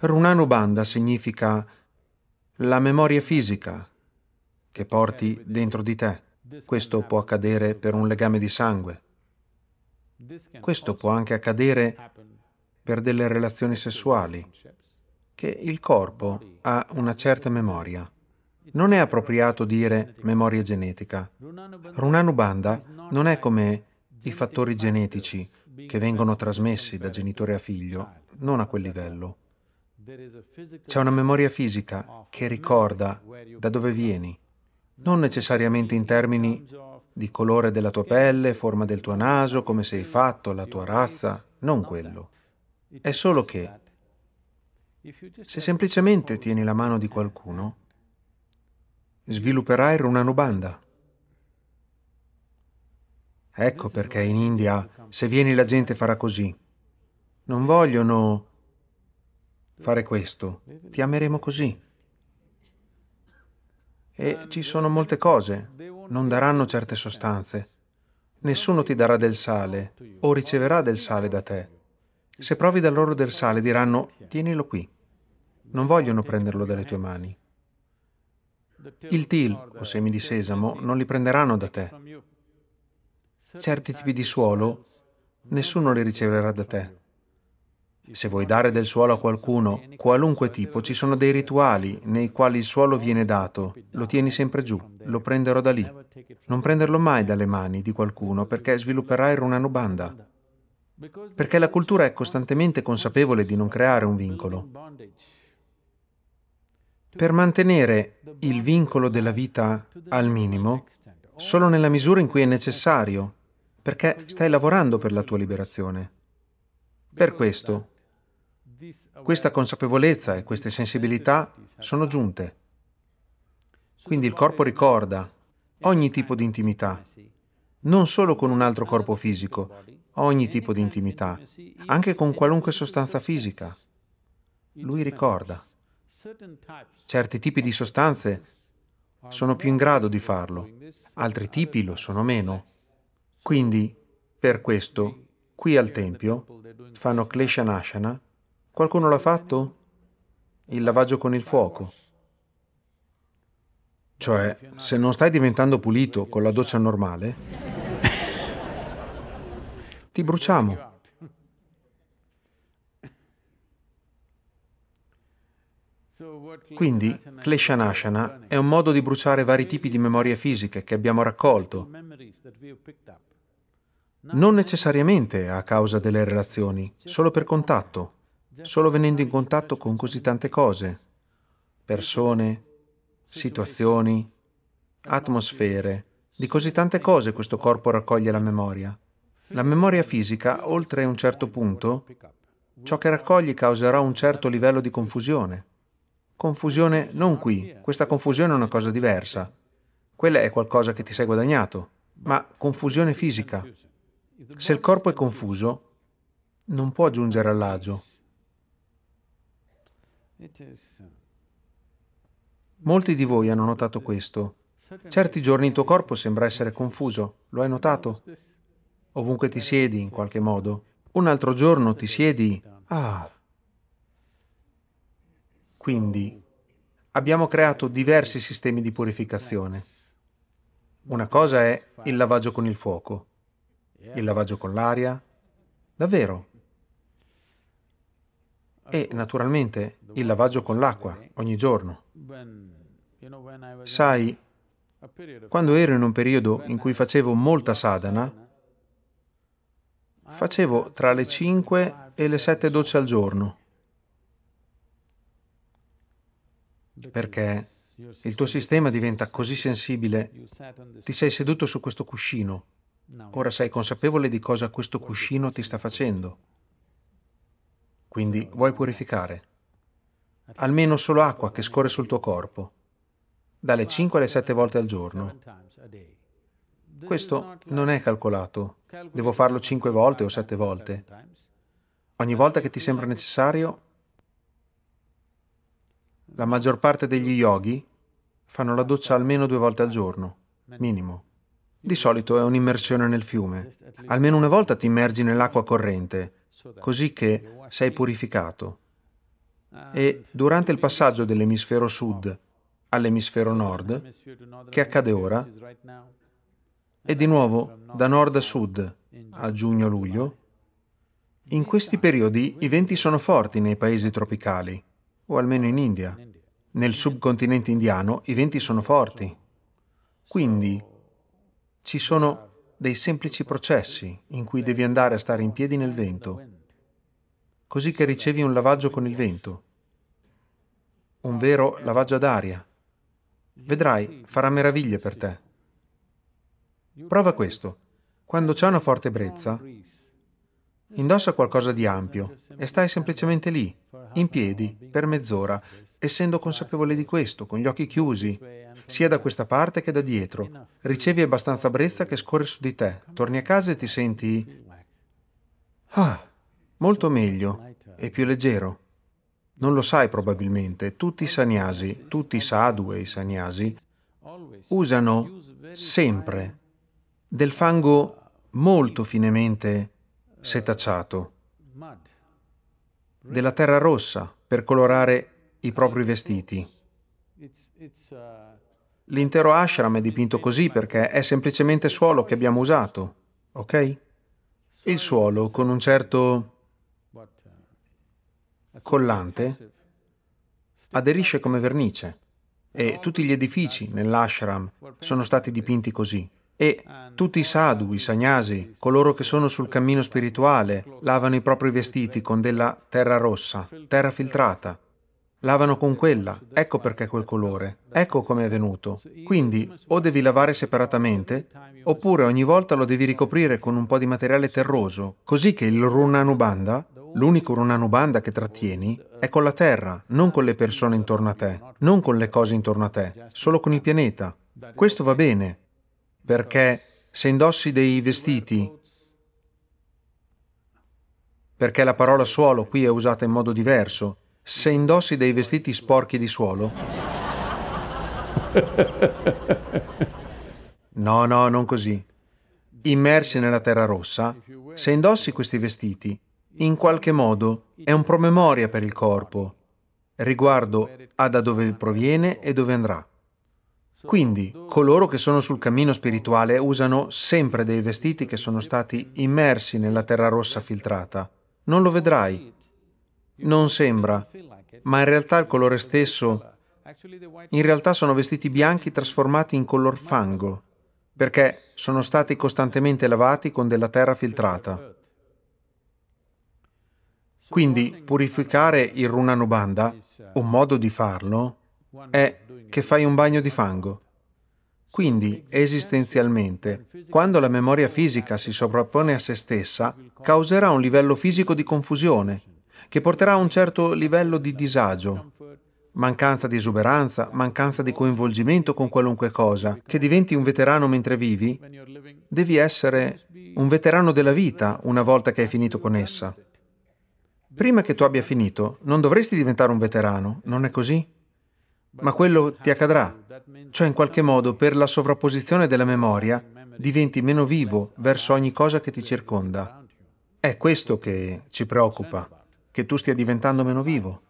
Runano significa la memoria fisica che porti dentro di te. Questo può accadere per un legame di sangue. Questo può anche accadere per delle relazioni sessuali, che il corpo ha una certa memoria. Non è appropriato dire memoria genetica. Runanubanda non è come i fattori genetici che vengono trasmessi da genitore a figlio, non a quel livello. C'è una memoria fisica che ricorda da dove vieni, non necessariamente in termini di colore della tua pelle, forma del tuo naso, come sei fatto, la tua razza, non quello. È solo che se semplicemente tieni la mano di qualcuno, svilupperai Runanubanda. Ecco perché in India, se vieni la gente farà così. Non vogliono fare questo, ti ameremo così. E ci sono molte cose, non daranno certe sostanze. Nessuno ti darà del sale o riceverà del sale da te. Se provi da loro del sale diranno tienilo qui. Non vogliono prenderlo dalle tue mani. Il til o semi di sesamo non li prenderanno da te. Certi tipi di suolo nessuno li riceverà da te. Se vuoi dare del suolo a qualcuno, qualunque tipo, ci sono dei rituali nei quali il suolo viene dato. Lo tieni sempre giù, lo prenderò da lì. Non prenderlo mai dalle mani di qualcuno perché svilupperai runanubanda. Perché la cultura è costantemente consapevole di non creare un vincolo. Per mantenere il vincolo della vita al minimo, solo nella misura in cui è necessario, perché stai lavorando per la tua liberazione. Per questo, questa consapevolezza e queste sensibilità sono giunte. Quindi il corpo ricorda ogni tipo di intimità, non solo con un altro corpo fisico, ogni tipo di intimità, anche con qualunque sostanza fisica. Lui ricorda. Certi tipi di sostanze sono più in grado di farlo, altri tipi lo sono meno. Quindi, per questo, qui al Tempio fanno Kleshanashana Qualcuno l'ha fatto? Il lavaggio con il fuoco. Cioè, se non stai diventando pulito con la doccia normale, ti bruciamo. Quindi, Kleshanashana è un modo di bruciare vari tipi di memorie fisiche che abbiamo raccolto, non necessariamente a causa delle relazioni, solo per contatto solo venendo in contatto con così tante cose, persone, situazioni, atmosfere. Di così tante cose questo corpo raccoglie la memoria. La memoria fisica, oltre un certo punto, ciò che raccogli causerà un certo livello di confusione. Confusione non qui, questa confusione è una cosa diversa. Quella è qualcosa che ti sei guadagnato, ma confusione fisica. Se il corpo è confuso, non può giungere all'agio. Molti di voi hanno notato questo. Certi giorni il tuo corpo sembra essere confuso, lo hai notato? Ovunque ti siedi, in qualche modo. Un altro giorno ti siedi... Ah! Quindi abbiamo creato diversi sistemi di purificazione. Una cosa è il lavaggio con il fuoco, il lavaggio con l'aria. Davvero, e naturalmente il lavaggio con l'acqua ogni giorno. Sai, quando ero in un periodo in cui facevo molta sadhana, facevo tra le 5 e le 7 docce al giorno, perché il tuo sistema diventa così sensibile. Ti sei seduto su questo cuscino, ora sei consapevole di cosa questo cuscino ti sta facendo quindi vuoi purificare. Almeno solo acqua che scorre sul tuo corpo, dalle 5 alle 7 volte al giorno. Questo non è calcolato, devo farlo 5 volte o 7 volte. Ogni volta che ti sembra necessario, la maggior parte degli yogi fanno la doccia almeno due volte al giorno, minimo. Di solito è un'immersione nel fiume. Almeno una volta ti immergi nell'acqua corrente, così che sei purificato. E durante il passaggio dell'emisfero sud all'emisfero nord, che accade ora, e di nuovo da nord a sud a giugno-luglio, in questi periodi i venti sono forti nei paesi tropicali, o almeno in India. Nel subcontinente indiano i venti sono forti. Quindi ci sono dei semplici processi in cui devi andare a stare in piedi nel vento, così che ricevi un lavaggio con il vento, un vero lavaggio d'aria. Vedrai, farà meraviglie per te. Prova questo. Quando c'è una forte brezza, indossa qualcosa di ampio e stai semplicemente lì, in piedi, per mezz'ora, essendo consapevole di questo, con gli occhi chiusi, sia da questa parte che da dietro. Ricevi abbastanza brezza che scorre su di te, torni a casa e ti senti... Ah, molto meglio e più leggero. Non lo sai probabilmente, tutti i sannyasi, tutti i sadhu e i saniasi, usano sempre del fango molto finemente setacciato della terra rossa per colorare i propri vestiti. L'intero ashram è dipinto così perché è semplicemente suolo che abbiamo usato, ok? Il suolo con un certo collante aderisce come vernice e tutti gli edifici nell'ashram sono stati dipinti così. E ah, tutti i sadhu, i sagnasi, coloro che sono sul cammino spirituale, lavano i propri vestiti con della terra rossa, terra filtrata. Lavano con quella, ecco perché quel colore, ecco come è venuto. Quindi o devi lavare separatamente, oppure ogni volta lo devi ricoprire con un po' di materiale terroso, così che il runanubanda, l'unico runanubanda che trattieni, è con la terra, non con le persone intorno a te, non con le cose intorno a te, solo con il pianeta. Questo va bene, perché se indossi dei vestiti, perché la parola suolo qui è usata in modo diverso, se indossi dei vestiti sporchi di suolo. No, no, non così. Immersi nella terra rossa, se indossi questi vestiti, in qualche modo è un promemoria per il corpo riguardo a da dove proviene e dove andrà. Quindi coloro che sono sul cammino spirituale usano sempre dei vestiti che sono stati immersi nella terra rossa filtrata. Non lo vedrai. Non sembra, ma in realtà il colore stesso... In realtà sono vestiti bianchi trasformati in color fango, perché sono stati costantemente lavati con della terra filtrata. Quindi purificare il Runanubanda, un modo di farlo, è che fai un bagno di fango. Quindi, esistenzialmente, quando la memoria fisica si sovrappone a se stessa, causerà un livello fisico di confusione, che porterà a un certo livello di disagio, mancanza di esuberanza, mancanza di coinvolgimento con qualunque cosa, che diventi un veterano mentre vivi, devi essere un veterano della vita una volta che hai finito con essa. Prima che tu abbia finito, non dovresti diventare un veterano, non è così? ma quello ti accadrà. Cioè, in qualche modo, per la sovrapposizione della memoria, diventi meno vivo verso ogni cosa che ti circonda. È questo che ci preoccupa, che tu stia diventando meno vivo.